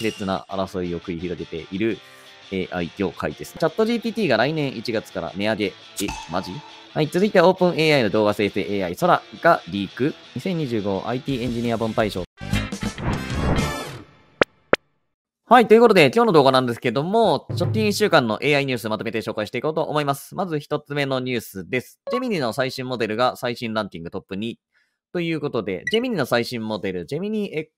熾烈な争いを繰り広げている AI 業界です。チャット GPT が来年1月から値上げ。え、マジはい、続いて OpenAI の動画生成 AI 空がリーク。2025 IT エンジニア本大賞。はい。ということで、今日の動画なんですけども、直近1週間の AI ニュースまとめて紹介していこうと思います。まず1つ目のニュースです。ジェミニの最新モデルが最新ランキングトップ2ということで、ジェミニの最新モデル、ジェミニ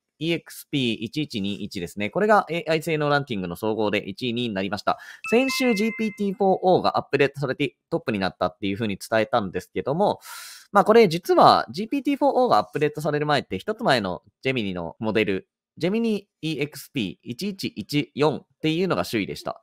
EXP1121 ですね。これが AI 性能ランキングの総合で1位、位になりました。先週 GPT-4O がアップデートされてトップになったっていうふうに伝えたんですけども、まあこれ実は GPT-4O がアップデートされる前って一つ前のジェミニのモデル、ジェミニ EXP1114 っていうのが首位でした。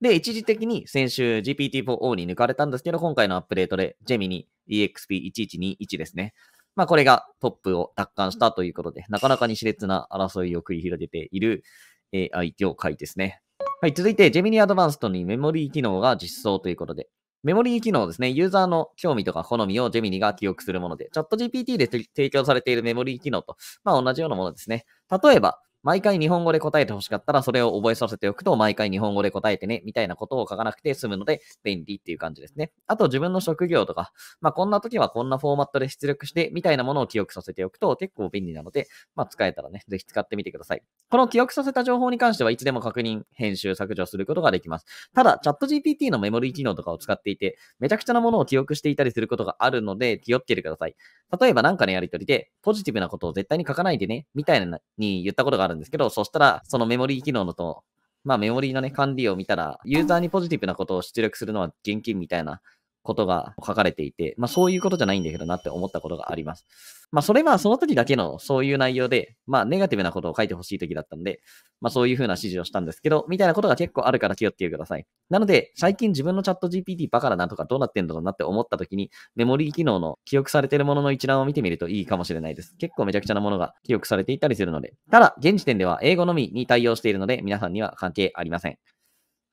で、一時的に先週 GPT-4O に抜かれたんですけど、今回のアップデートでジェミニ EXP1121 ですね。まあ、これがトップを奪還したということで、なかなかに熾烈な争いを繰り広げている、え相手をですね。はい、続いて、ジェミニアドバンストにメモリー機能が実装ということで、メモリー機能ですね、ユーザーの興味とか好みをジェミニが記憶するもので、チャット GPT で提供されているメモリー機能と、まあ、同じようなものですね。例えば、毎回日本語で答えて欲しかったら、それを覚えさせておくと、毎回日本語で答えてね、みたいなことを書かなくて済むので、便利っていう感じですね。あと、自分の職業とか、まあ、こんな時はこんなフォーマットで出力して、みたいなものを記憶させておくと、結構便利なので、まあ、使えたらね、ぜひ使ってみてください。この記憶させた情報に関しては、いつでも確認、編集、削除することができます。ただ、チャット GPT のメモリー機能とかを使っていて、めちゃくちゃなものを記憶していたりすることがあるので、気をつけてください。例えば、なんかのやりとりで、ポジティブなことを絶対に書かないでね、みたいなに言ったことがあるるんですけど、そしたら、そのメモリー機能のと、まあメモリーのね、管理を見たら、ユーザーにポジティブなことを出力するのは現金みたいなことが書かれていて、まあそういうことじゃないんだけどなって思ったことがあります。まあそれはその時だけのそういう内容で、まあネガティブなことを書いてほしい時だったんで、まあそういうふうな指示をしたんですけど、みたいなことが結構あるから気をつけてください。なので最近自分のチャット GPT バカだなとかどうなってんだろうなって思った時にメモリー機能の記憶されているものの一覧を見てみるといいかもしれないです。結構めちゃくちゃなものが記憶されていたりするので。ただ現時点では英語のみに対応しているので皆さんには関係ありません。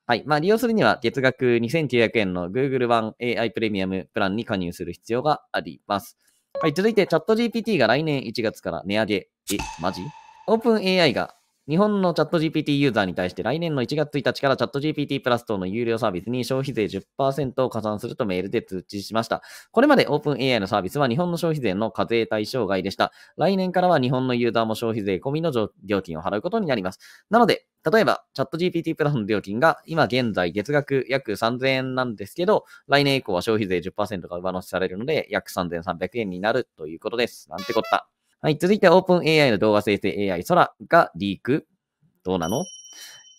はい。まあ、利用するには月額2900円の Google 版 AI プレミアムプランに加入する必要があります。はい。続いて、チャット GPT が来年1月から値上げ。え、マジオープン AI が日本のチャット GPT ユーザーに対して来年の1月1日からチャット GPT プラス等の有料サービスに消費税10%を加算するとメールで通知しました。これまで OpenAI のサービスは日本の消費税の課税対象外でした。来年からは日本のユーザーも消費税込みの料金を払うことになります。なので、例えば、チャット GPT プラスの料金が今現在月額約3000円なんですけど、来年以降は消費税10%が上乗せされるので、約3300円になるということです。なんてこった。はい、続いて OpenAI の動画生成 AI 空がリーク。どうなの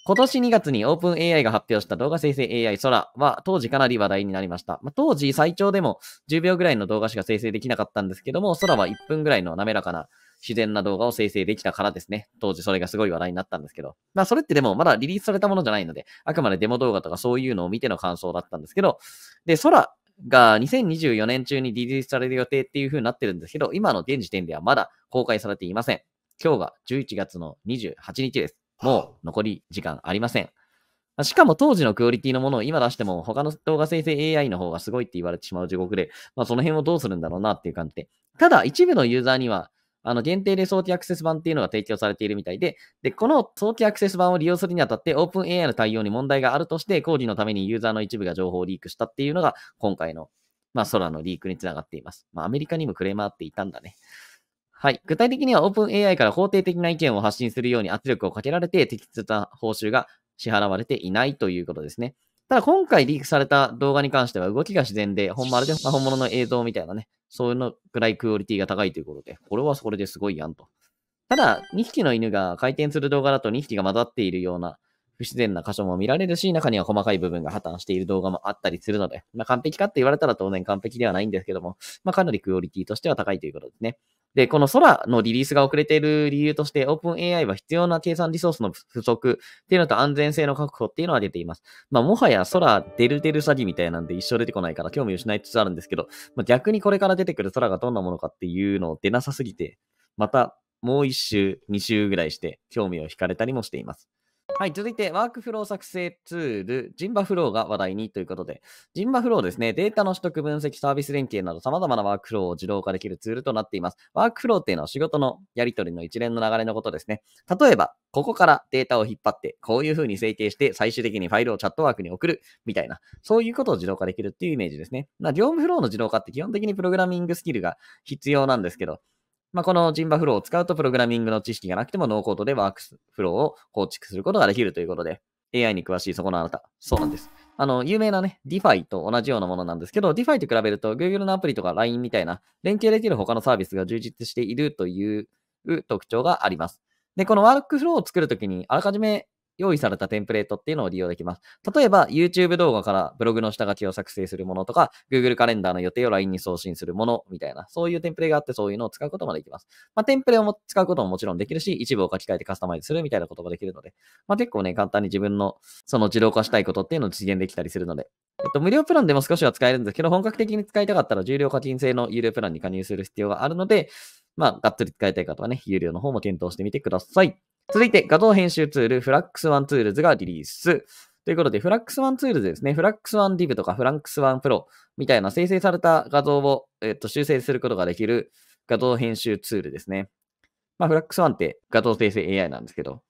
今年2月に OpenAI が発表した動画生成 AI 空は当時かなり話題になりました。まあ、当時最長でも10秒ぐらいの動画しか生成できなかったんですけども、空は1分ぐらいの滑らかな自然な動画を生成できたからですね。当時それがすごい話題になったんですけど。まあそれってでもまだリリースされたものじゃないので、あくまでデモ動画とかそういうのを見ての感想だったんですけど、で、空が2024年中にリリースされる予定っていう風になってるんですけど、今の現時点ではまだ公開されていません。今日が11月の28日です。もう残り時間ありません。しかも当時のクオリティのものを今出しても他の動画生成 AI の方がすごいって言われてしまう地獄で、まあ、その辺をどうするんだろうなっていう感じで。ただ一部のユーザーにはあの、限定で早期アクセス版っていうのが提供されているみたいで、で、この早期アクセス版を利用するにあたって、OpenAI の対応に問題があるとして、講義のためにユーザーの一部が情報をリークしたっていうのが、今回の、まあ、空のリークにつながっています。まあ、アメリカにもクレーマーっていたんだね。はい。具体的には OpenAI から法定的な意見を発信するように圧力をかけられて、適切な報酬が支払われていないということですね。ただ今回リークされた動画に関しては動きが自然で、ほんまで本物の映像みたいなね、そういうのくらいクオリティが高いということで、これはそれですごいやんと。ただ、2匹の犬が回転する動画だと2匹が混ざっているような不自然な箇所も見られるし、中には細かい部分が破綻している動画もあったりするので、まあ、完璧かって言われたら当然完璧ではないんですけども、まあ、かなりクオリティとしては高いということですね。で、このソラのリリースが遅れている理由として、OpenAI は必要な計算リソースの不足っていうのと安全性の確保っていうのは出ています。まあ、もはやソラデルデル詐欺みたいなんで一生出てこないから興味を失いつつあるんですけど、まあ、逆にこれから出てくるソラがどんなものかっていうのを出なさすぎて、またもう一周、二周ぐらいして興味を惹かれたりもしています。はい、続いてワークフロー作成ツール、ジンバフローが話題にということで、ジンバフローですね、データの取得、分析、サービス連携など様々なワークフローを自動化できるツールとなっています。ワークフローっていうのは仕事のやり取りの一連の流れのことですね。例えば、ここからデータを引っ張って、こういうふうに整形して、最終的にファイルをチャットワークに送るみたいな、そういうことを自動化できるっていうイメージですね。まあ、業務フローの自動化って基本的にプログラミングスキルが必要なんですけど、まあ、このジンバフローを使うと、プログラミングの知識がなくてもノーコードでワークフローを構築することができるということで、AI に詳しいそこのあなた。そうなんです。あの、有名なね、DeFi と同じようなものなんですけど、DeFi と比べると Google のアプリとか LINE みたいな連携できる他のサービスが充実しているという特徴があります。で、このワークフローを作るときに、あらかじめ用意されたテンプレートっていうのを利用できます。例えば、YouTube 動画からブログの下書きを作成するものとか、Google カレンダーの予定を LINE に送信するものみたいな、そういうテンプレがあって、そういうのを使うこともできます。まあ、テンプレを使うことももちろんできるし、一部を書き換えてカスタマイズするみたいなこともできるので、まあ、結構ね、簡単に自分のその自動化したいことっていうのを実現できたりするので、えっと、無料プランでも少しは使えるんですけど、本格的に使いたかったら重量課金制の有料プランに加入する必要があるので、まあ、がっつり使いたい方はね、有料の方も検討してみてください。続いて、画像編集ツール、フラックスワンツールズがリリース。ということで、フラックスワンツールズですね、フラックスワンディブとかフラックスワンプロみたいな生成された画像を、えっと、修正することができる画像編集ツールですね。まあ、フラックスワンって画像生成 AI なんですけど、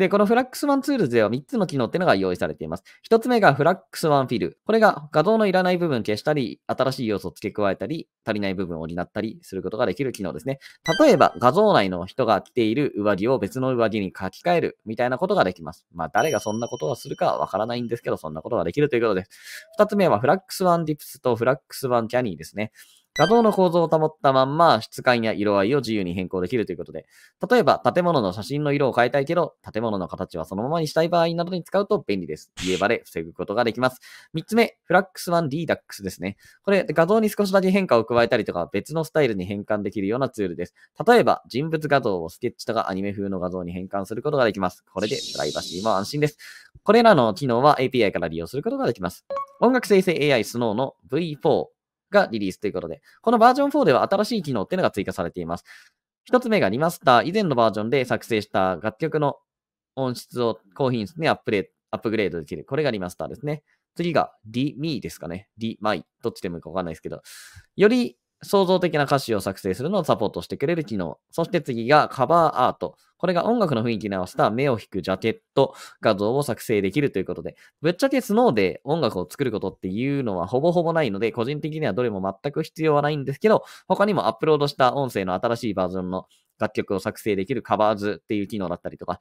で、このフラックスワンツールズでは3つの機能っていうのが用意されています。1つ目がフラックスワンフィル。これが画像のいらない部分消したり、新しい要素を付け加えたり、足りない部分を補ったりすることができる機能ですね。例えば、画像内の人が着ている上着を別の上着に書き換えるみたいなことができます。まあ、誰がそんなことをするかわからないんですけど、そんなことができるということです。2つ目はフラックスワンディプスとフラックスワンキャニーですね。画像の構造を保ったまんま質感や色合いを自由に変更できるということで、例えば建物の写真の色を変えたいけど、建物の形はそのままにしたい場合などに使うと便利です。家バレ防ぐことができます。3つ目、フラックス 1DDAX ですね。これ、画像に少しだけ変化を加えたりとか、別のスタイルに変換できるようなツールです。例えば、人物画像をスケッチとかアニメ風の画像に変換することができます。これでプライバシーも安心です。これらの機能は API から利用することができます。音楽生成 AI Snow の V4 がリリースということで、このバージョン4では新しい機能っていうのが追加されています。一つ目がリマスター。以前のバージョンで作成した楽曲の音質を高品質にアップレアップグレードできる。これがリマスターですね。次が d m e ですかね。d m y どっちでもいいかわかんないですけど、より創造的な歌詞を作成するのをサポートしてくれる機能。そして次がカバーアート。これが音楽の雰囲気に合わせた目を引くジャケット画像を作成できるということで、ぶっちゃけスノーで音楽を作ることっていうのはほぼほぼないので、個人的にはどれも全く必要はないんですけど、他にもアップロードした音声の新しいバージョンの楽曲を作成できるカバーズっていう機能だったりとか、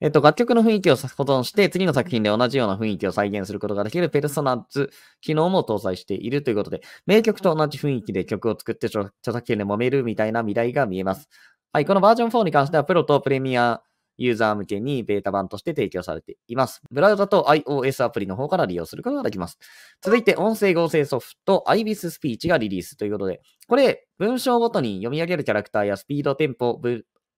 えっと、楽曲の雰囲気を保存して、次の作品で同じような雰囲気を再現することができるペルソナズ機能も搭載しているということで、名曲と同じ雰囲気で曲を作って著作権で揉めるみたいな未来が見えます。はい、このバージョン4に関しては、プロとプレミアユーザー向けにベータ版として提供されています。ブラウザと iOS アプリの方から利用することができます。続いて、音声合成ソフト Ibis Speech がリリースということで、これ、文章ごとに読み上げるキャラクターやスピード、テンポ、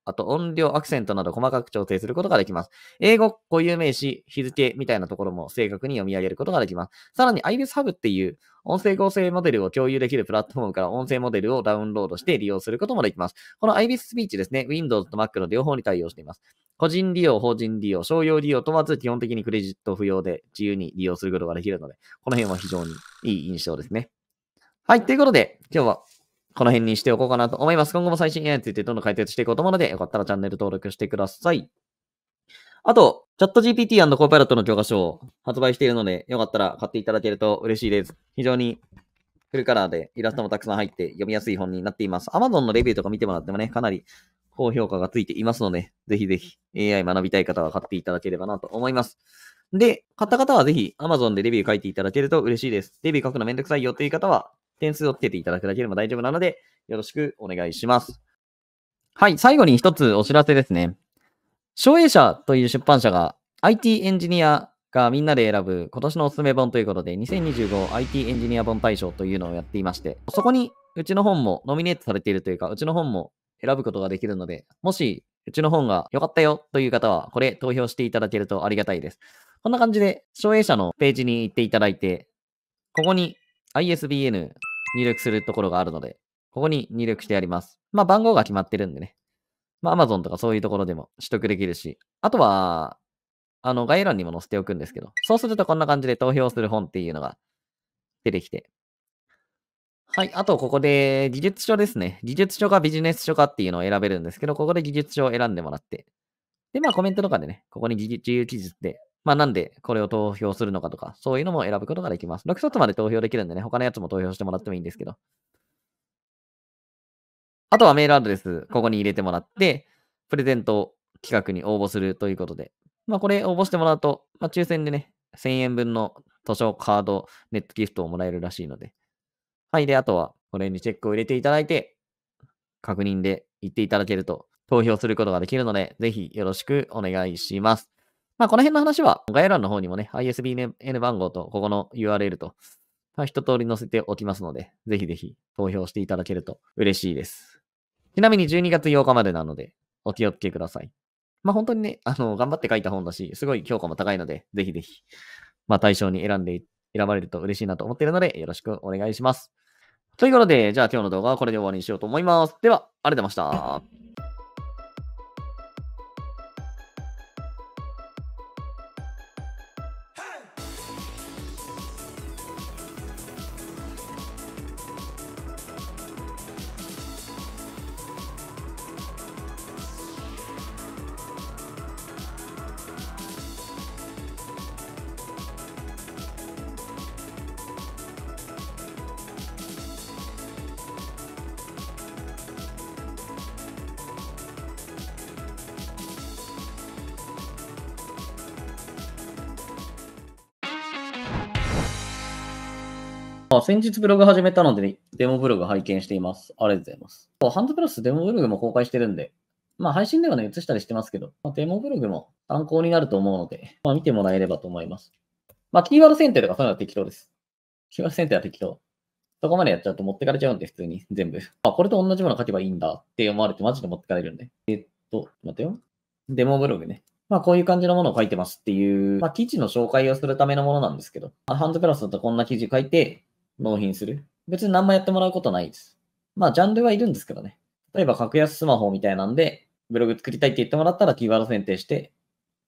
あと音量、アクセントなど細かく調整することができます。英語固有名詞、日付みたいなところも正確に読み上げることができます。さらに iris Hub っていう音声合成モデルを共有できるプラットフォームから音声モデルをダウンロードして利用することもできます。この iris Speech ですね、Windows と Mac の両方に対応しています。個人利用、法人利用、商用利用問わず基本的にクレジット不要で自由に利用することができるので、この辺は非常にいい印象ですね。はい、ということで、今日はこの辺にしておこうかなと思います。今後も最新 AI についてどんどん解説していこうと思うので、よかったらチャンネル登録してください。あと、チャット GPT& コーパイロットの教科書を発売しているので、よかったら買っていただけると嬉しいです。非常にフルカラーでイラストもたくさん入って読みやすい本になっています。Amazon のレビューとか見てもらってもね、かなり高評価がついていますので、ぜひぜひ AI 学びたい方は買っていただければなと思います。で、買った方はぜひ Amazon でレビュー書いていただけると嬉しいです。レビュー書くのめんどくさいよという方は、点数をつけていただくだけでも大丈夫なので、よろしくお願いします。はい、最後に一つお知らせですね。省営者という出版社が IT エンジニアがみんなで選ぶ今年のおすすめ本ということで 2025IT エンジニア本大賞というのをやっていましてそこにうちの本もノミネートされているというかうちの本も選ぶことができるのでもしうちの本が良かったよという方はこれ投票していただけるとありがたいですこんな感じで省営者のページに行っていただいてここに ISBN 入力するところがあるので、ここに入力してやります。まあ番号が決まってるんでね。まあ Amazon とかそういうところでも取得できるし、あとは、あの概要欄にも載せておくんですけど、そうするとこんな感じで投票する本っていうのが出てきて。はい。あと、ここで技術書ですね。技術書かビジネス書かっていうのを選べるんですけど、ここで技術書を選んでもらって。で、まあコメントとかでね、ここに自由記述でまあ、なんでこれを投票するのかとか、そういうのも選ぶことができます。6冊まで投票できるんでね、他のやつも投票してもらってもいいんですけど。あとはメールアドレス、ここに入れてもらって、プレゼント企画に応募するということで。まあ、これ応募してもらうと、まあ、抽選でね、1000円分の図書、カード、ネットギフトをもらえるらしいので。はい。で、あとは、これにチェックを入れていただいて、確認で言っていただけると、投票することができるので、ぜひよろしくお願いします。まあ、この辺の話は概要欄の方にもね、ISBN 番号とここの URL と、まあ、一通り載せておきますので、ぜひぜひ投票していただけると嬉しいです。ちなみに12月8日までなので、お気をつけください。まあ、本当にね、あの、頑張って書いた本だし、すごい評価も高いので、ぜひぜひ、まあ、対象に選んで、選ばれると嬉しいなと思っているので、よろしくお願いします。ということで、じゃあ今日の動画はこれで終わりにしようと思います。では、ありがとうございました。あ、先日ブログ始めたので、ね、デモブログ拝見しています。ありがとうございます。ハンズプラスデモブログも公開してるんで、まあ配信ではね、映したりしてますけど、まあ、デモブログも参考になると思うので、まあ見てもらえればと思います。まあキーワード選定とかそういうのは適当です。キーワード選定は適当。そこまでやっちゃうと持ってかれちゃうんで、普通に全部。あ、これと同じもの書けばいいんだって思われてマジで持ってかれるんで。えっと、待てよ。デモブログね。まあこういう感じのものを書いてますっていう、まあ記事の紹介をするためのものなんですけど、ハンズプラスだとこんな記事書いて、納品する。別に何もやってもらうことないです。まあ、ジャンルはいるんですけどね。例えば、格安スマホみたいなんで、ブログ作りたいって言ってもらったら、キーワード選定して、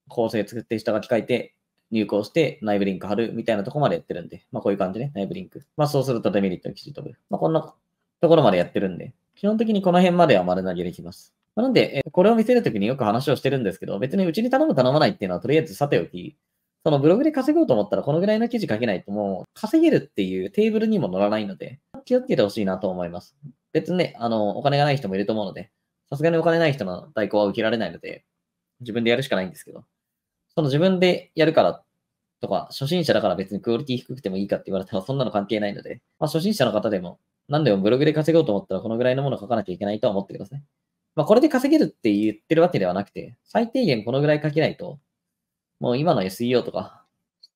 構成作って下書き書いて、入稿して、内部リンク貼るみたいなとこまでやってるんで、まあ、こういう感じね、内部リンク。まあ、そうするとデメリットにきちんと飛ぶ。まあ、こんなところまでやってるんで、基本的にこの辺までは丸投げできます。まあ、なんで、これを見せるときによく話をしてるんですけど、別にうちに頼む頼まないっていうのはとりあえずさておき、そのブログで稼ごうと思ったらこのぐらいの記事書けないともう稼げるっていうテーブルにも乗らないので、気をつけてほしいなと思います。別にね、あの、お金がない人もいると思うので、さすがにお金ない人の代行は受けられないので、自分でやるしかないんですけど、その自分でやるからとか、初心者だから別にクオリティ低くてもいいかって言われたらそんなの関係ないので、まあ、初心者の方でも、何でもブログで稼ごうと思ったらこのぐらいのもの書かなきゃいけないとは思ってください。まあ、これで稼げるって言ってるわけではなくて、最低限このぐらい書けないともう今の SEO とか、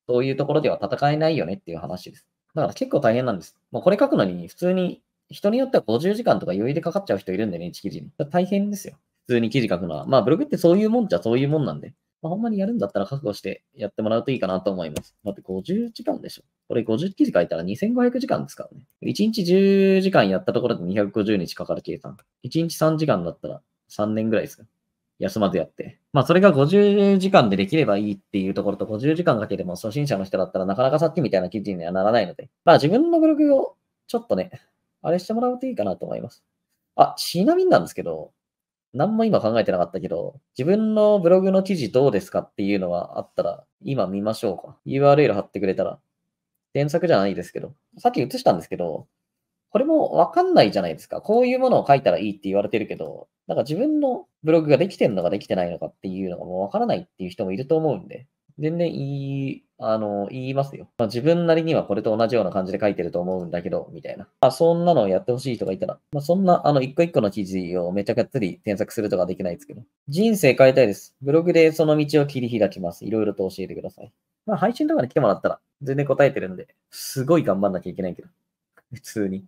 そういうところでは戦えないよねっていう話です。だから結構大変なんです。もうこれ書くのに普通に人によっては50時間とか余裕でかかっちゃう人いるんでね、1記事に。大変ですよ。普通に記事書くのは。まあブログってそういうもんじゃそういうもんなんで。まあ、ほんまにやるんだったら覚悟してやってもらうといいかなと思います。だって50時間でしょ。これ50記事書いたら2500時間ですからね。1日10時間やったところで250日かかる計算。1日3時間だったら3年ぐらいですか。休まずやって。まあ、それが50時間でできればいいっていうところと、50時間かけても初心者の人だったらなかなかさっきみたいな記事にはならないので、まあ、自分のブログをちょっとね、あれしてもらうといいかなと思います。あ、ちなみになんですけど、何も今考えてなかったけど、自分のブログの記事どうですかっていうのはあったら、今見ましょうか。URL 貼ってくれたら。添削じゃないですけど、さっき映したんですけど、これもわかんないじゃないですか。こういうものを書いたらいいって言われてるけど、なんか自分のブログができてるのかできてないのかっていうのがもうわからないっていう人もいると思うんで、全然いい、あの、言いますよ。まあ、自分なりにはこれと同じような感じで書いてると思うんだけど、みたいな。まあ、そんなのをやってほしい人がいたら、まあ、そんな、あの、一個一個の記事をめちゃくちゃり添削するとかできないですけど。人生変えたいです。ブログでその道を切り開きます。いろいろと教えてください。まあ、配信とかに来てもらったら、全然答えてるんで、すごい頑張んなきゃいけないけど。普通に。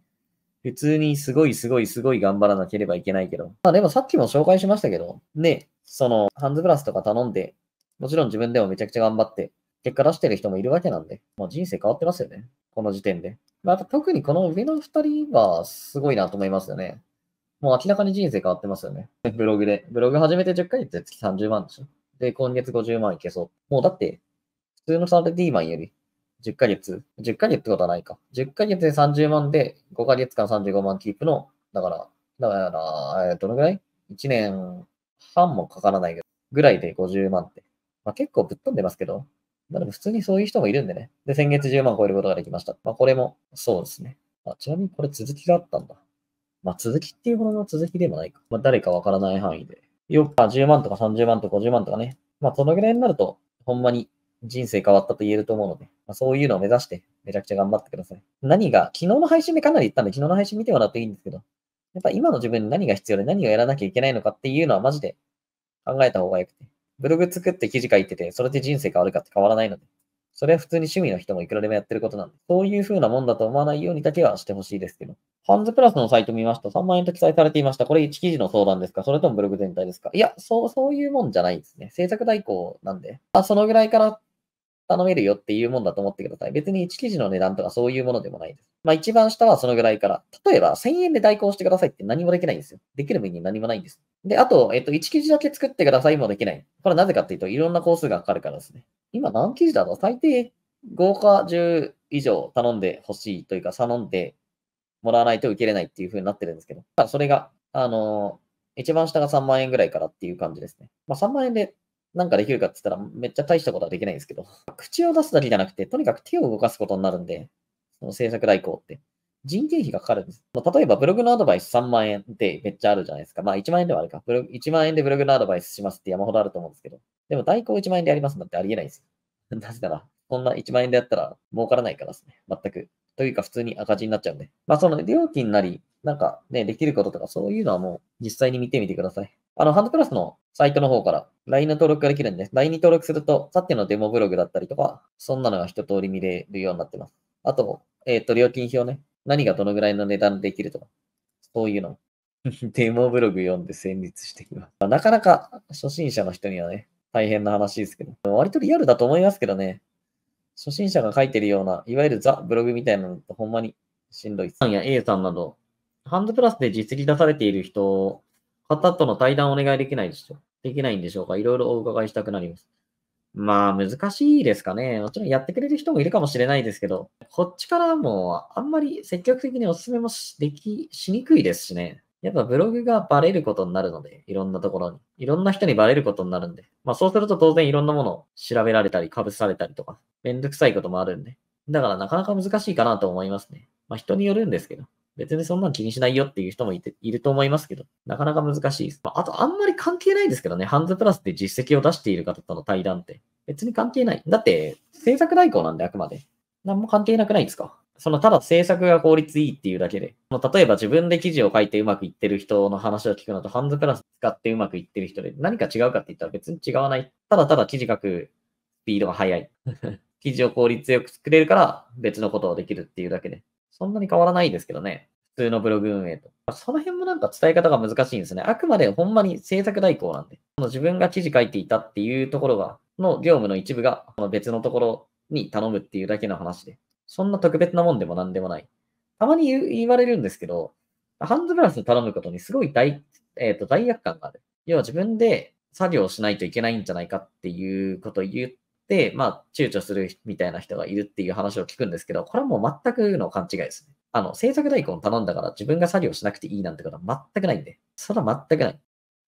普通にすごいすごいすごい頑張らなければいけないけど。まあでもさっきも紹介しましたけど、ね、その、ハンズブラスとか頼んで、もちろん自分でもめちゃくちゃ頑張って、結果出してる人もいるわけなんで、もう人生変わってますよね。この時点で。まあ、特にこの上の二人はすごいなと思いますよね。もう明らかに人生変わってますよね。ブログで。ブログ始めて10回って月30万でしょ。で、今月50万いけそう。もうだって、普通のサラリーマンより10ヶ月、10ヶ月ってことはないか。10ヶ月で30万で、5ヶ月間35万キープの、だから、だから、えどのぐらい ?1 年半もかからないぐらいで50万って。まあ、結構ぶっ飛んでますけど、まあ、でも普通にそういう人もいるんでね。で、先月10万超えることができました。まあ、これも、そうですね。あちなみにこれ続きがあったんだ。まあ、続きっていうものの続きでもないか。まあ、誰かわからない範囲で。よく、10万とか30万とか50万とかね。まあ、そのぐらいになると、ほんまに人生変わったと言えると思うので。まあ、そういうのを目指して、めちゃくちゃ頑張ってください。何が、昨日の配信でかなり言ったんで、昨日の配信見てもらっていいんですけど、やっぱ今の自分に何が必要で何をやらなきゃいけないのかっていうのはマジで考えた方がよくて。ブログ作って記事書いてて、それで人生変わるかって変わらないので。それは普通に趣味の人もいくらでもやってることなんで、そういう風なもんだと思わないようにだけはしてほしいですけど。ハンズプラスのサイト見ました。3万円と記載されていました。これ1記事の相談ですかそれともブログ全体ですかいや、そう、そういうもんじゃないですね。制作代行なんで。あ、そのぐらいから頼めるよっていうもんだと思ってください。別に1記事の値段とかそういうものでもないです。まあ一番下はそのぐらいから。例えば1000円で代行してくださいって何もできないんですよ。できる分に何もないんです。で、あと、えっと、1記事だけ作ってくださいもできない。これなぜかっていうと、いろんな工数がかかるからですね。今何記事だろう最低5か10以上頼んでほしいというか、頼んでもらわないと受けれないっていう風になってるんですけど、まあ、それが、あのー、一番下が3万円ぐらいからっていう感じですね。まあ、3万円でなんかできるかって言ったら、めっちゃ大したことはできないんですけど、口を出すだけじゃなくて、とにかく手を動かすことになるんで、その制作代行って。人件費がかかるんです。例えば、ブログのアドバイス3万円ってめっちゃあるじゃないですか。まあ、1万円ではあるか。ブログ1万円でブログのアドバイスしますって山ほどあると思うんですけど、でも代行1万円でやりますなんてありえないですよ。なぜなら、こんな1万円でやったら儲からないからですね。全く。というか普通に赤字になっちゃうんで。まあその料金なり、なんかね、できることとかそういうのはもう実際に見てみてください。あの、ハンドクラスのサイトの方から LINE の登録ができるんで、LINE に登録すると、さっきのデモブログだったりとか、そんなのが一通り見れるようになってます。あと、えっ、ー、と、料金表ね。何がどのぐらいの値段できるとか、そういうの。デモブログ読んで戦慄してきます。なかなか初心者の人にはね、大変な話ですけど、割とリアルだと思いますけどね。初心者が書いてるような、いわゆるザ・ブログみたいなのってほんまにしんどい。さんや A さんなど、ハンドプラスで実技出されている人、方との対談お願いできないでしょできないんでしょうかいろいろお伺いしたくなります。まあ、難しいですかね。もちろんやってくれる人もいるかもしれないですけど、こっちからもあんまり積極的にお勧めもでき、しにくいですしね。やっぱブログがバレることになるので、いろんなところに。いろんな人にバレることになるんで。まあそうすると当然いろんなものを調べられたり、被されたりとか、めんどくさいこともあるんで。だからなかなか難しいかなと思いますね。まあ人によるんですけど。別にそんなの気にしないよっていう人もいていると思いますけど、なかなか難しいです。まあ、あと、あんまり関係ないですけどね、ハンズプラスって実績を出している方との対談って。別に関係ない。だって、制作代行なんで、あくまで。何も関係なくないですかそのただ制作が効率いいっていうだけで、例えば自分で記事を書いてうまくいってる人の話を聞くのと、ハンズクラス使ってうまくいってる人で何か違うかって言ったら別に違わない。ただただ記事書くスピードが速い。記事を効率よく作れるから別のことをできるっていうだけで。そんなに変わらないですけどね。普通のブログ運営と。その辺もなんか伝え方が難しいんですね。あくまでほんまに制作代行なんで。その自分が記事書いていたっていうところが、の業務の一部が別のところに頼むっていうだけの話で。そんな特別なもんでも何でもない。たまに言われるんですけど、ハンズブラス頼むことにすごい大、えっ、ー、と、罪悪感がある。要は自分で作業しないといけないんじゃないかっていうことを言って、まあ、躊躇するみたいな人がいるっていう話を聞くんですけど、これはもう全くの勘違いですね。あの、制作代行頼んだから自分が作業しなくていいなんてことは全くないんで。それは全くない。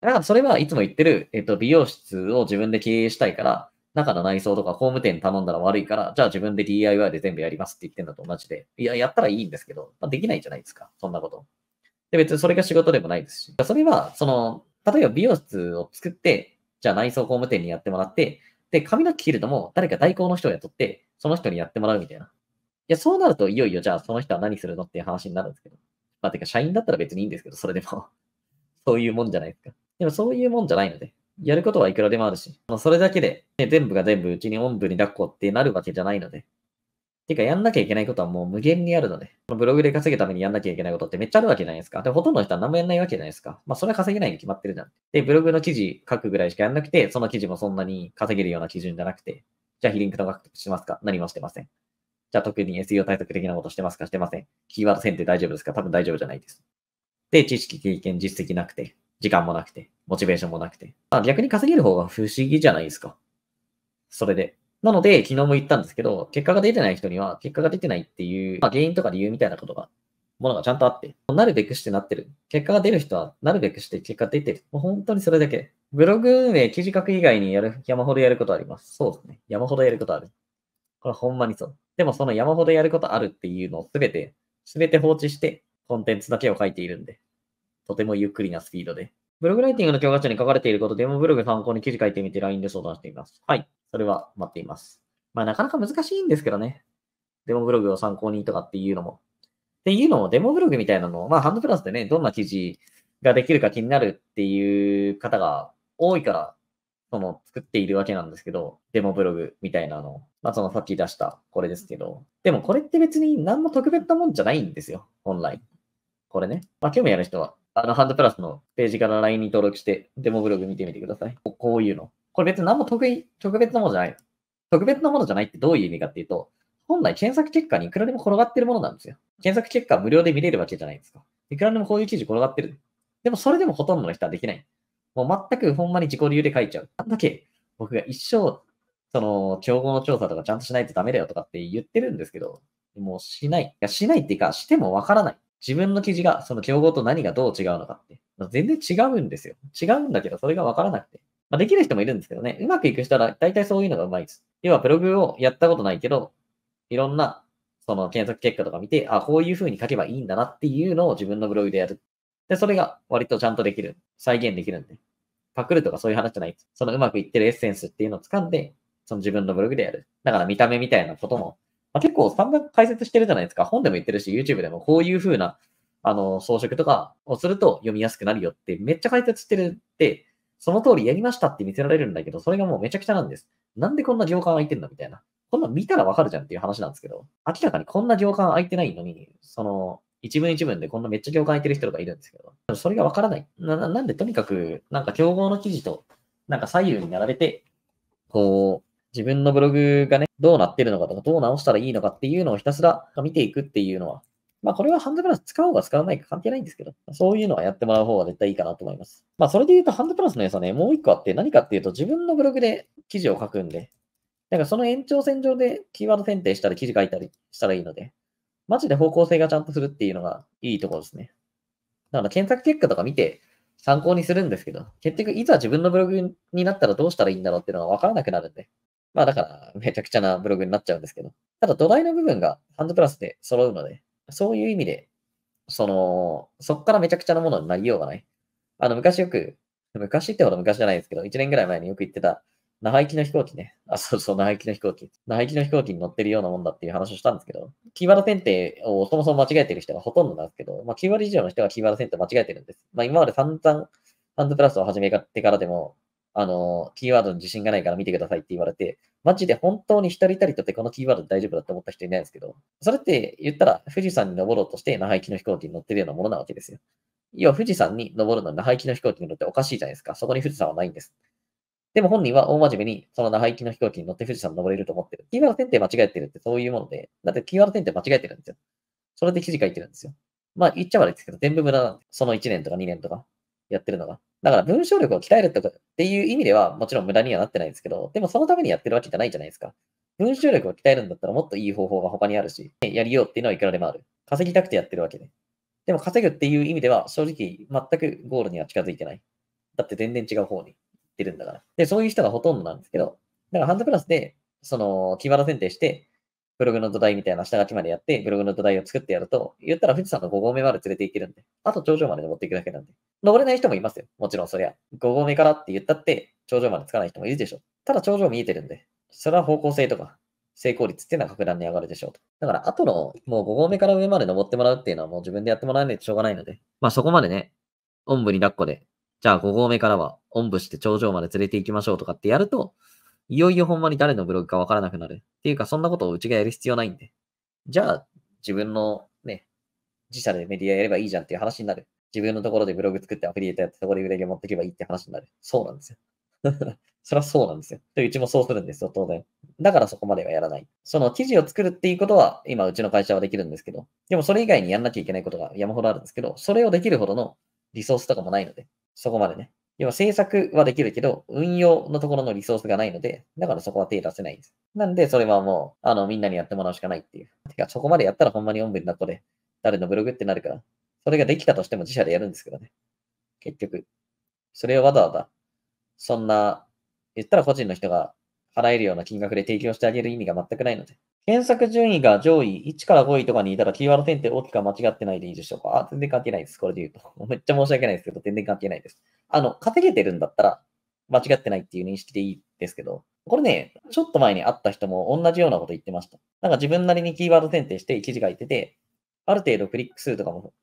だからそれはいつも言ってる、えっ、ー、と、美容室を自分で経営したいから、中の内装とか工務店頼んだら悪いから、じゃあ自分で DIY で全部やりますって言ってんだと同じで、いや、やったらいいんですけど、まあ、できないじゃないですか、そんなこと。で、別にそれが仕事でもないですし、それは、その、例えば美容室を作って、じゃあ内装工務店にやってもらって、で、髪の毛切るのも誰か代行の人を雇って、その人にやってもらうみたいな。いや、そうなるといよいよ、じゃあその人は何するのっていう話になるんですけど。まあ、てか、社員だったら別にいいんですけど、それでも そういうもんじゃないですか。でもそういうもんじゃないので。やることはいくらでもあるし、それだけで、ね、全部が全部うちにおんぶに抱っこってなるわけじゃないので。てか、やんなきゃいけないことはもう無限にあるので、ブログで稼ぐためにやんなきゃいけないことってめっちゃあるわけじゃないですか。で、ほとんどの人は何もやんないわけじゃないですか。まあ、それは稼げないに決まってるじゃん。で、ブログの記事書くぐらいしかやんなくて、その記事もそんなに稼げるような基準じゃなくて、じゃあヒリンクの獲得しますか何もしてません。じゃあ特に SEO 対策的なことしてますかしてません。キーワード選定大丈夫ですか多分大丈夫じゃないです。で、知識、経験、実績なくて。時間もなくて、モチベーションもなくて。まあ、逆に稼げる方が不思議じゃないですか。それで。なので、昨日も言ったんですけど、結果が出てない人には、結果が出てないっていう、まあ、原因とか理由みたいなことが、ものがちゃんとあって、なるべくしてなってる。結果が出る人は、なるべくして結果出てる。もう本当にそれだけ。ブログ運営、記事書く以外にやる、山ほどやることあります。そうですね。山ほどやることある。これほんまにそう。でもその山ほどやることあるっていうのをすべて、すべて放置して、コンテンツだけを書いているんで。とてもゆっくりなスピードで。ブログライティングの教科書に書かれていることで、もブログ参考に記事書いてみて LINE で相談しています。はい。それは待っています。まあ、なかなか難しいんですけどね。デモブログを参考にとかっていうのも。っていうのも、デモブログみたいなのを、まあ、ハンドプラスでね、どんな記事ができるか気になるっていう方が多いから、その、作っているわけなんですけど、デモブログみたいなの。まあ、その、さっき出した、これですけど。でも、これって別に何も特別なもんじゃないんですよ。本来。これね。まあ、興味ある人はあの、ハンドプラスのページから LINE に登録して、デモブログ見てみてください。こういうの。これ別に何も得意、特別なものじゃない。特別なものじゃないってどういう意味かっていうと、本来検索結果にいくらでも転がってるものなんですよ。検索結果無料で見れるわけじゃないですか。いくらでもこういう記事転がってる。でもそれでもほとんどの人はできない。もう全くほんまに自己流で書いちゃう。なんだけ、僕が一生、その、競合の調査とかちゃんとしないとダメだよとかって言ってるんですけど、もうしない。いや、しないっていうか、してもわからない。自分の記事が、その競合と何がどう違うのかって、全然違うんですよ。違うんだけど、それがわからなくて。まあ、できる人もいるんですけどね、うまくいく人は大体そういうのがうまいです。要は、ブログをやったことないけど、いろんな、その検索結果とか見て、あ、こういう風に書けばいいんだなっていうのを自分のブログでやる。で、それが割とちゃんとできる。再現できるんで。パクるとかそういう話じゃないです。そのうまくいってるエッセンスっていうのを掴んで、その自分のブログでやる。だから見た目みたいなこともまあ、結構散々解説してるじゃないですか。本でも言ってるし、YouTube でもこういう風な、あの、装飾とかをすると読みやすくなるよってめっちゃ解説してるって、その通りやりましたって見せられるんだけど、それがもうめちゃくちゃなんです。なんでこんな行間空いてんのみたいな。こんなん見たらわかるじゃんっていう話なんですけど、明らかにこんな行間空いてないのに、その、一文一文でこんなめっちゃ行間空いてる人とかいるんですけど、それがわからないな。なんでとにかく、なんか競合の記事と、なんか左右に並べて、こう、自分のブログがね、どうなってるのかとか、どう直したらいいのかっていうのをひたすら見ていくっていうのは、まあこれはハンドプラス使おうが使わないか関係ないんですけど、そういうのはやってもらう方が絶対いいかなと思います。まあそれで言うとハンドプラスの良さね、もう一個あって何かっていうと自分のブログで記事を書くんで、なんかその延長線上でキーワード選定したり記事書いたりしたらいいので、マジで方向性がちゃんとするっていうのがいいところですね。だから検索結果とか見て参考にするんですけど、結局いざ自分のブログになったらどうしたらいいんだろうっていうのがわからなくなるんで、まあだから、めちゃくちゃなブログになっちゃうんですけど。ただ土台の部分がハンドプラスで揃うので、そういう意味で、その、そこからめちゃくちゃなものになりようがない。あの、昔よく、昔ってほど昔じゃないですけど、1年ぐらい前によく言ってた、那覇行きの飛行機ね。あ、そうそう、那覇行きの飛行機。那覇行きの飛行機に乗ってるようなもんだっていう話をしたんですけど、キーワード選定をそもそも間違えてる人がほとんどなんですけど、まあ、9割以上の人がキーワード選定を間違えてるんです。まあ、今まで散々、ハンドプラスを始めてからでも、あの、キーワードに自信がないから見てくださいって言われて、マジで本当に一人たりとってこのキーワード大丈夫だと思った人いないんですけど、それって言ったら富士山に登ろうとして那覇行きの飛行機に乗ってるようなものなわけですよ。要は富士山に登るのに那覇行きの飛行機に乗っておかしいじゃないですか。そこに富士山はないんです。でも本人は大真面目に、その那覇行きの飛行機に乗って富士山登れると思ってる。キーワード点定間違えてるってそういうもので、だってキーワード点定間違えてるんですよ。それで記事書いてるんですよ。まあ言っちゃ悪いですけど、全部無駄なんでその1年とか2年とかやってるのが。だから文章力を鍛えるとかっていう意味ではもちろん無駄にはなってないんですけど、でもそのためにやってるわけじゃないじゃないですか。文章力を鍛えるんだったらもっといい方法が他にあるし、やりようっていうのはいくらでもある。稼ぎたくてやってるわけで。でも稼ぐっていう意味では正直全くゴールには近づいてない。だって全然違う方に行ってるんだから。で、そういう人がほとんどなんですけど、だからハンドプラスで、その、キーワ選定して、ブログの土台みたいな下書きまでやって、ブログの土台を作ってやると、言ったら富士山の5合目まで連れていけるんで、あと頂上まで登っていくだけなんで。登れない人もいますよ。もちろんそりゃ。5合目からって言ったって、頂上までつかない人もいるでしょ。ただ頂上見えてるんで、それは方向性とか、成功率っていうのは格段に上がるでしょうと。だから、あとのもう5合目から上まで登ってもらうっていうのはもう自分でやってもらわないとしょうがないので、まあそこまでね、おんぶに抱っこで、じゃあ5合目からはおんぶして頂上まで連れて行きましょうとかってやると、いよいよほんまに誰のブログかわからなくなる。っていうか、そんなことをうちがやる必要ないんで。じゃあ、自分のね、自社でメディアやればいいじゃんっていう話になる。自分のところでブログ作ってアフィリエイターやってそこで売り上げ持っていけばいいって話になる。そうなんですよ。それはそうなんですよ。で、うちもそうするんですよ、当然。だからそこまではやらない。その記事を作るっていうことは、今うちの会社はできるんですけど、でもそれ以外にやんなきゃいけないことが山ほどあるんですけど、それをできるほどのリソースとかもないので、そこまでね、要は制作はできるけど、運用のところのリソースがないので、だからそこは手出せないんです。なんで、それはもう、あの、みんなにやってもらうしかないっていう。てか、そこまでやったらほんまにおんぶになっとで、誰のブログってなるから、それができたとしても自社でやるんですけどね。結局。それをわざわざ、そんな、言ったら個人の人が払えるような金額で提供してあげる意味が全くないので。検索順位が上位1から5位とかにいたらキーワードって大きくは間違ってないでいいでしょうかあ、全然関係ないです。これで言うと。めっちゃ申し訳ないですけど、全然関係ないです。あの、稼げてるんだったら間違ってないっていう認識でいいですけど、これね、ちょっと前に会った人も同じようなこと言ってました。なんか自分なりにキーワード選定して記事書いてて、ある程度クリック数とかも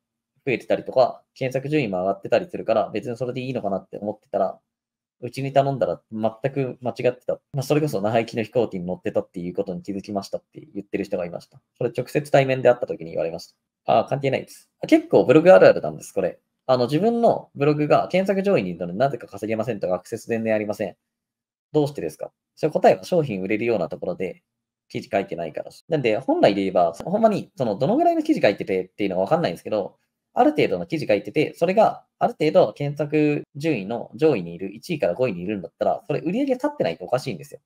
増えてたりとか、検索順位も上がってたりするから、別にそれでいいのかなって思ってたら、うちに頼んだら全く間違ってた。まあ、それこそ生きの飛行機に乗ってたっていうことに気づきましたって言ってる人がいました。それ直接対面で会った時に言われました。ああ、関係ないです。結構ブログあるあるなんです、これ。あの、自分のブログが検索上位にいるのになぜか稼げませんとかアクセス全然ありません。どうしてですかそれ答えは商品売れるようなところで記事書いてないからなんで、本来で言えば、ほんまに、その、どのぐらいの記事書いててっていうのがわかんないんですけど、ある程度の記事書いてて、それがある程度検索順位の上位にいる1位から5位にいるんだったら、それ売り上げ立ってないとおかしいんですよ。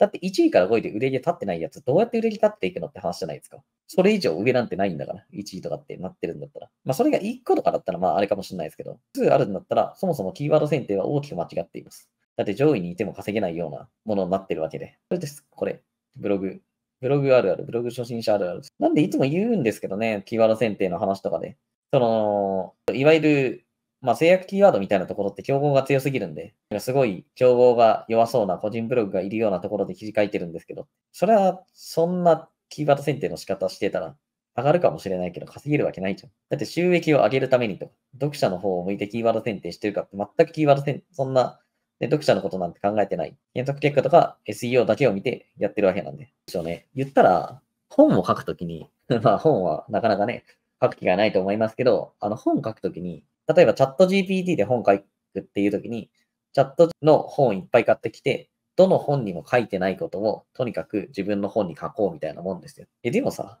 だって1位から5位で売上げ立ってないやつ、どうやって売り上立っていくのって話じゃないですか。それ以上上なんてないんだから、1位とかってなってるんだったら。まあ、それが1個とかだったら、まあ、あれかもしれないですけど、数あるんだったら、そもそもキーワード選定は大きく間違っています。だって上位にいても稼げないようなものになってるわけで。それです、これ。ブログ。ブログあるある、ブログ初心者あるある。なんでいつも言うんですけどね、キーワード選定の話とかで。その、いわゆるまあ、制約キーワードみたいなところって競合が強すぎるんで、すごい競合が弱そうな個人ブログがいるようなところで記事書いてるんですけど、それはそんなキーワード選定の仕方してたら上がるかもしれないけど稼げるわけないじゃん。だって収益を上げるためにとか、読者の方を向いてキーワード選定してるかって全くキーワード選定、そんな、ね、読者のことなんて考えてない。検索結果とか SEO だけを見てやってるわけなんで。でしょうね。言ったら、本を書くときに、まあ本はなかなかね、書く気がないと思いますけど、あの本書くときに例えばチャット GPT で本書くっていう時に、チャットの本いっぱい買ってきて、どの本にも書いてないことを、とにかく自分の本に書こうみたいなもんですよ。え、でもさ、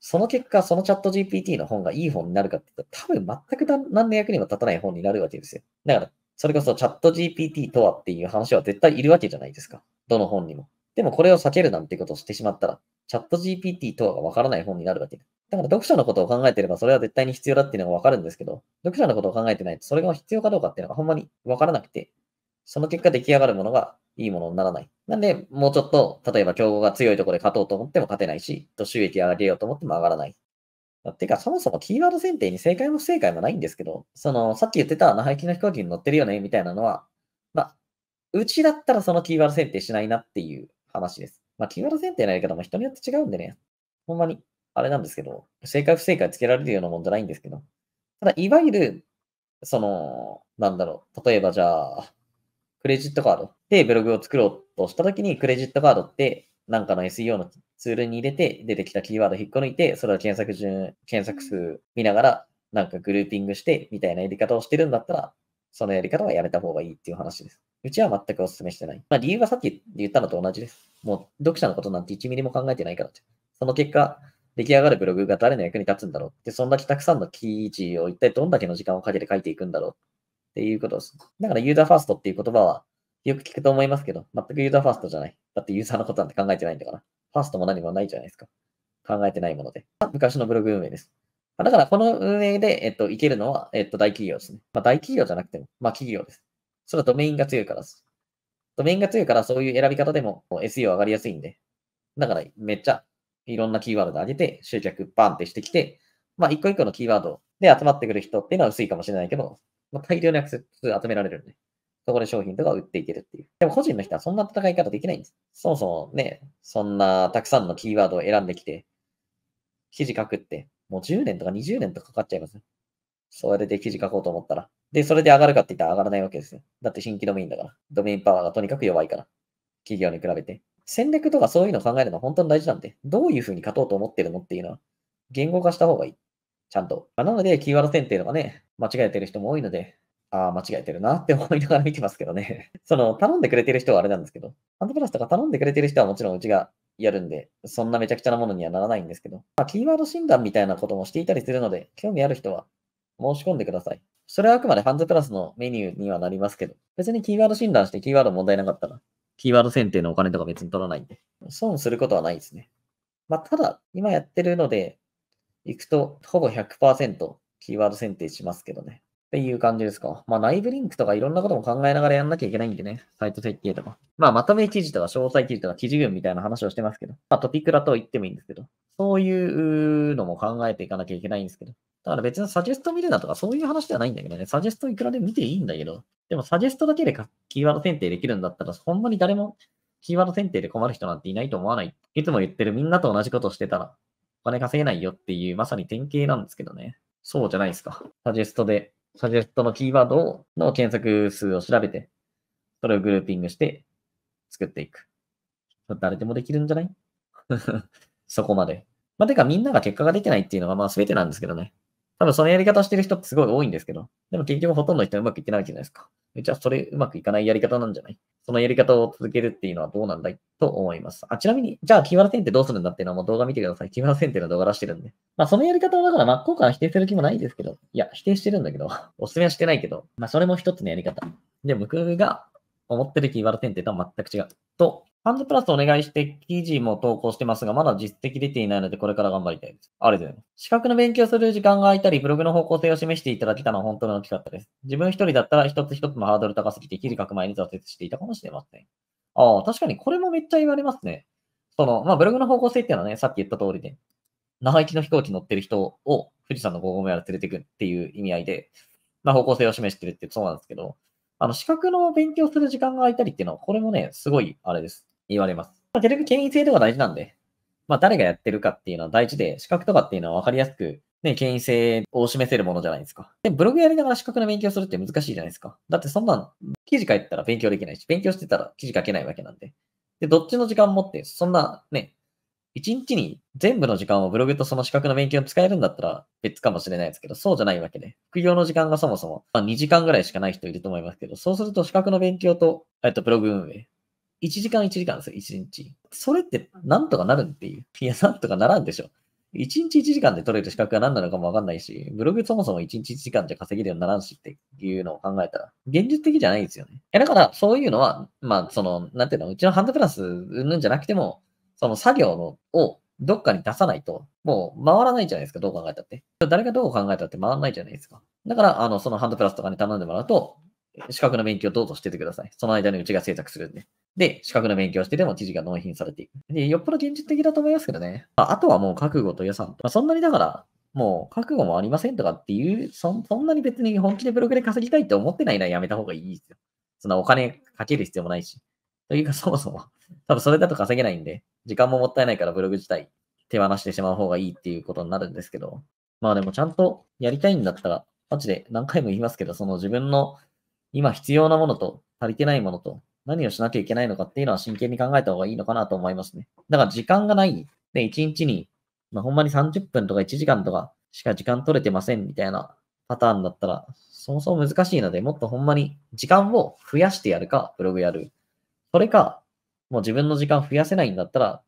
その結果、そのチャット GPT の本がいい本になるかって言ったら、多分全く何の役にも立たない本になるわけですよ。だから、それこそチャット GPT とはっていう話は絶対いるわけじゃないですか。どの本にも。でもこれを避けるなんてことをしてしまったら、チャット GPT とはがわからない本になるわけだから読書のことを考えてればそれは絶対に必要だっていうのがわかるんですけど、読者のことを考えてないとそれが必要かどうかっていうのがほんまにわからなくて、その結果出来上がるものがいいものにならない。なんで、もうちょっと、例えば競合が強いところで勝とうと思っても勝てないし、と収益上げようと思っても上がらない。てか、そもそもキーワード選定に正解も不正解もないんですけど、その、さっき言ってた、那覇行きの飛行機に乗ってるよね、みたいなのは、まあ、うちだったらそのキーワード選定しないなっていう話です。まあ、キーワード選定のやり方も人によって違うんでね、ほんまにあれなんですけど、正解不正解つけられるようなもんじゃないんですけど、ただ、いわゆる、その、なんだろう、例えばじゃあ、クレジットカードでブログを作ろうとしたときに、クレジットカードって、なんかの SEO のツールに入れて、出てきたキーワード引っこ抜いて、それを検索順、検索数見ながら、なんかグルーピングして、みたいなやり方をしてるんだったら、そのやり方はやめた方がいいっていう話です。うちは全くお勧めしてない。まあ理由はさっき言ったのと同じです。もう読者のことなんて1ミリも考えてないからって。その結果、出来上がるブログが誰の役に立つんだろうって、そんだけたくさんの記事を一体どんだけの時間をかけて書いていくんだろうっていうことです。だからユーザーファーストっていう言葉はよく聞くと思いますけど、全くユーザーファーストじゃない。だってユーザーのことなんて考えてないんだから。ファーストも何もないじゃないですか。考えてないもので。昔のブログ運営です。だからこの運営で、えっと、いけるのは、えっと、大企業ですね。まあ、大企業じゃなくても、まあ、企業です。それはドメインが強いからです。ドメインが強いから、そういう選び方でも SEO 上がりやすいんで。だから、めっちゃいろんなキーワードで上げて、集客バンってしてきて、まあ、一個一個のキーワードで集まってくる人っていうのは薄いかもしれないけど、まあ、大量にアクセス集められるんで、そこで商品とか売っていけるっていう。でも個人の人はそんな戦い方できないんです。そもそもね、そんなたくさんのキーワードを選んできて、記事書くって、もう10年とか20年とかかかっちゃいます、うそれで記事書こうと思ったら。で、それで上がるかって言ったら上がらないわけですよ。だって新規ドメインだから。ドメインパワーがとにかく弱いから。企業に比べて。戦略とかそういうの考えるのは本当に大事なんで、どういうふうに勝とうと思ってるのっていうのは、言語化した方がいい。ちゃんと。まなので、キーワード選定とかね、間違えてる人も多いので、ああ、間違えてるなって思いながら見てますけどね。その、頼んでくれてる人はあれなんですけど、ハンドプラスとか頼んでくれてる人はもちろんうちがやるんで、そんなめちゃくちゃなものにはならないんですけど、まあ、キーワード診断みたいなこともしていたりするので、興味ある人は申し込んでください。それはあくまでハンズプラスのメニューにはなりますけど、別にキーワード診断してキーワード問題なかったら、キーワード選定のお金とか別に取らないんで、損することはないですね。まあ、ただ、今やってるので、行くと、ほぼ100%キーワード選定しますけどね。っていう感じですか。まあ、内部リンクとかいろんなことも考えながらやんなきゃいけないんでね。サイト設計とか。まあ、まとめ記事とか詳細記事とか記事群みたいな話をしてますけど。まあ、トピクラと言ってもいいんですけど。そういうのも考えていかなきゃいけないんですけど。だから別にサジェスト見るなとかそういう話ではないんだけどね。サジェストいくらでも見ていいんだけど。でもサジェストだけでキーワード選定できるんだったら、ほんまに誰もキーワード選定で困る人なんていないと思わない。いつも言ってるみんなと同じことしてたら、お金稼げないよっていうまさに典型なんですけどね。そうじゃないですか。サジェストで、サジェストのキーワードをの検索数を調べて、それをグルーピングして作っていく。誰でもできるんじゃない そこまで。まあ、てかみんなが結果が出てないっていうのがまあ全てなんですけどね。多分そのやり方してる人ってすごい多いんですけど、でも結局ほとんどの人はうまくいってないじゃないですか。じゃあそれうまくいかないやり方なんじゃないそのやり方を続けるっていうのはどうなんだいと思います。あ、ちなみに、じゃあ木村ってどうするんだっていうのはもう動画見てください。木村いうの動画出してるんで。まあそのやり方はだから真っ向から否定する気もないですけど、いや、否定してるんだけど、おすすめはしてないけど、まあそれも一つのやり方。で、僕が思ってるキーワード選定とは全く違う。と、ハンズプラスお願いして記事も投稿してますが、まだ実績出ていないので、これから頑張りたいです。ありがとうございます。資格の勉強する時間が空いたり、ブログの方向性を示していただけたのは本当に大きかったです。自分一人だったら一つ一つのハードル高すぎて、記事書く前に挫折していたかもしれません。ああ、確かにこれもめっちゃ言われますね。その、まあ、ブログの方向性っていうのはね、さっき言った通りで、那覇行きの飛行機乗ってる人を富士山の5合目から連れてくっていう意味合いで、まあ、方向性を示してるってそうなんですけど、あの、資格の勉強する時間が空いたりっていうのは、これもね、すごい、あれです。言われます。まあ、結局、権威性とか大事なんで、まあ、誰がやってるかっていうのは大事で、資格とかっていうのは分かりやすく、ね、権威性を示せるものじゃないですか。で、ブログやりながら資格の勉強するって難しいじゃないですか。だってそんな、記事書いたら勉強できないし、勉強してたら記事書けないわけなんで。で、どっちの時間もって、そんなね、一日に全部の時間をブログとその資格の勉強に使えるんだったら別かもしれないですけど、そうじゃないわけで、副業の時間がそもそも、まあ、2時間ぐらいしかない人いると思いますけど、そうすると資格の勉強と、えっと、ブログ運営、1時間1時間ですよ、1日。それってなんとかなるっていう。いや、なんとかならんでしょ。1日1時間で取れる資格が何なのかもわかんないし、ブログそもそも1日1時間じゃ稼げるようにならんしっていうのを考えたら、現実的じゃないですよね。だから、そういうのは、まあ、その、なんていうの、うちのハンドクラス、うんぬんじゃなくても、その作業のをどっかに出さないと、もう回らないじゃないですか、どう考えたって。誰がどう考えたって回らないじゃないですか。だから、あの、そのハンドプラスとかに頼んでもらうと、資格の勉強をどうぞしててください。その間にうちが制作するんで。で、資格の勉強してても知事が納品されていく。で、よっぽど現実的だと思いますけどね。まあ、あとはもう覚悟と予算まあ、そんなにだから、もう覚悟もありませんとかっていうそ、そんなに別に本気でブログで稼ぎたいって思ってないならやめた方がいいですよ。そんなお金かける必要もないし。というか、そもそも、多分それだと稼げないんで、時間ももったいないからブログ自体手放してしまう方がいいっていうことになるんですけど、まあでもちゃんとやりたいんだったら、マジで何回も言いますけど、その自分の今必要なものと足りてないものと何をしなきゃいけないのかっていうのは真剣に考えた方がいいのかなと思いますね。だから時間がない。で、1日に、まあ、ほんまに30分とか1時間とかしか時間取れてませんみたいなパターンだったら、そもそも難しいので、もっとほんまに時間を増やしてやるか、ブログやる。それか、もう自分の時間増やせないんだったら、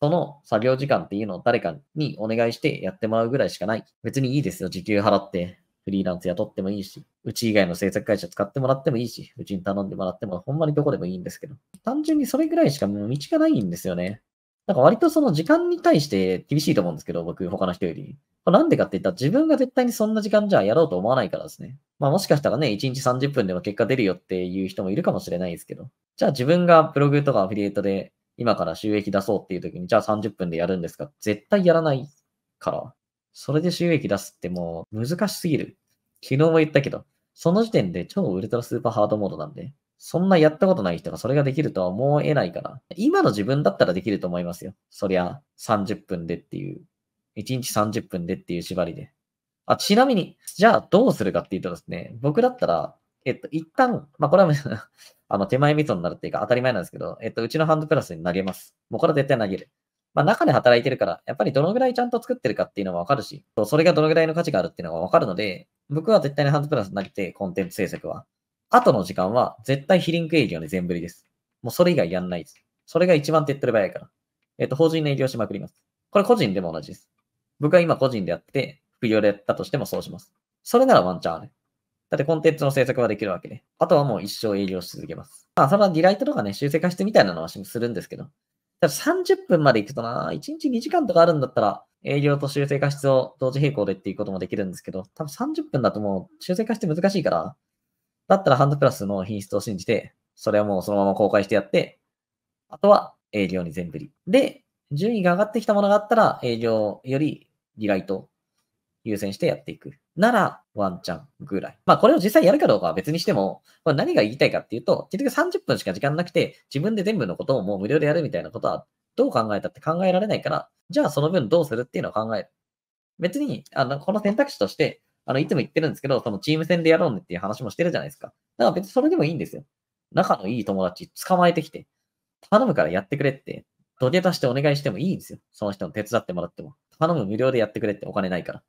その作業時間っていうのを誰かにお願いしてやってもらうぐらいしかない。別にいいですよ、時給払って。フリーランス雇ってもいいし、うち以外の制作会社使ってもらってもいいし、うちに頼んでもらっても、ほんまにどこでもいいんですけど、単純にそれぐらいしかもう道がないんですよね。なんか割とその時間に対して厳しいと思うんですけど、僕、他の人より。なんでかって言ったら自分が絶対にそんな時間じゃやろうと思わないからですね。まあもしかしたらね、1日30分でも結果出るよっていう人もいるかもしれないですけど。じゃあ自分がブログとかアフィリエイトで今から収益出そうっていう時に、じゃあ30分でやるんですか絶対やらないから。それで収益出すってもう難しすぎる。昨日も言ったけど、その時点で超ウルトラスーパーハードモードなんで、そんなやったことない人がそれができるとは思えないから、今の自分だったらできると思いますよ。そりゃ、30分でっていう、1日30分でっていう縛りで。あ、ちなみに、じゃあどうするかっていうとですね、僕だったら、えっと、一旦、まあ、これは あの、手前味噌になるっていうか当たり前なんですけど、えっと、うちのハンドプラスに投げます。もうこれは絶対投げる。まあ、中で働いてるから、やっぱりどのぐらいちゃんと作ってるかっていうのはわかるし、それがどのぐらいの価値があるっていうのがわかるので、僕は絶対にハンドプラス投げて、コンテンツ制作は。あとの時間は絶対非リンク営業で全振りです。もうそれ以外やんないです。それが一番手っ取り早いから。えっ、ー、と、法人の営業しまくります。これ個人でも同じです。僕は今個人でやって、副業でやったとしてもそうします。それならワンチャンある。だってコンテンツの制作はできるわけで。あとはもう一生営業し続けます。まあ、それはディライトとかね、修正過失みたいなのはするんですけど。ただ30分まで行くとな、1日2時間とかあるんだったら、営業と修正過失を同時並行でっていうこともできるんですけど、多分30分だともう修正加て難しいから、だったらハンドプラスの品質を信じて、それをもうそのまま公開してやって、あとは営業に全振り。で、順位が上がってきたものがあったら、営業よりリライト優先してやっていく。なら、ワンチャンぐらい。まあ、これを実際やるかどうかは別にしても、これ何が言いたいかっていうと、結局30分しか時間なくて、自分で全部のことをもう無料でやるみたいなことは、どう考えたって考えられないから、じゃあその分どうするっていうのを考える。別に、あの、この選択肢として、あの、いつも言ってるんですけど、そのチーム戦でやろうねっていう話もしてるじゃないですか。だから別にそれでもいいんですよ。仲のいい友達捕まえてきて、頼むからやってくれって、土下座してお願いしてもいいんですよ。その人の手伝ってもらっても。頼む無料でやってくれってお金ないから。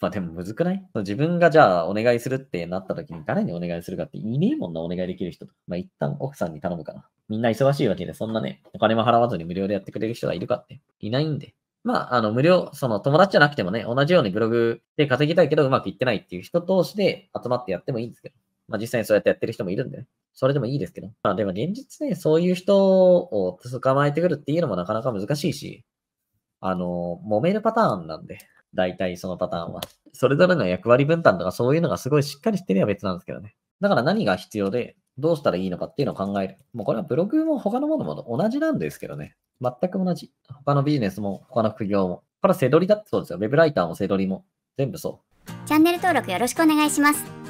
まあでもむずくない自分がじゃあお願いするってなった時に誰にお願いするかっていねえもんなお願いできる人と。まあ一旦奥さんに頼むかな。みんな忙しいわけで、そんなね、お金も払わずに無料でやってくれる人がいるかっていないんで。まあ、あの、無料、その友達じゃなくてもね、同じようにブログで稼ぎたいけどうまくいってないっていう人同士で集まってやってもいいんですけど。まあ、実際にそうやってやってる人もいるんでね。それでもいいですけど。まあ、でも現実ね、そういう人を捕まえてくるっていうのもなかなか難しいし、あの、揉めるパターンなんで、大体そのパターンは。それぞれの役割分担とかそういうのがすごいしっかりしてれば別なんですけどね。だから何が必要で、どうしたらいいのかっていうのを考える。もうこれはブログも他のものも同じなんですけどね。全く同じ。他のビジネスも他の副業も。これは背取りだってそうですよ。ウェブライターもセドりも。全部そう。チャンネル登録よろしくお願いします。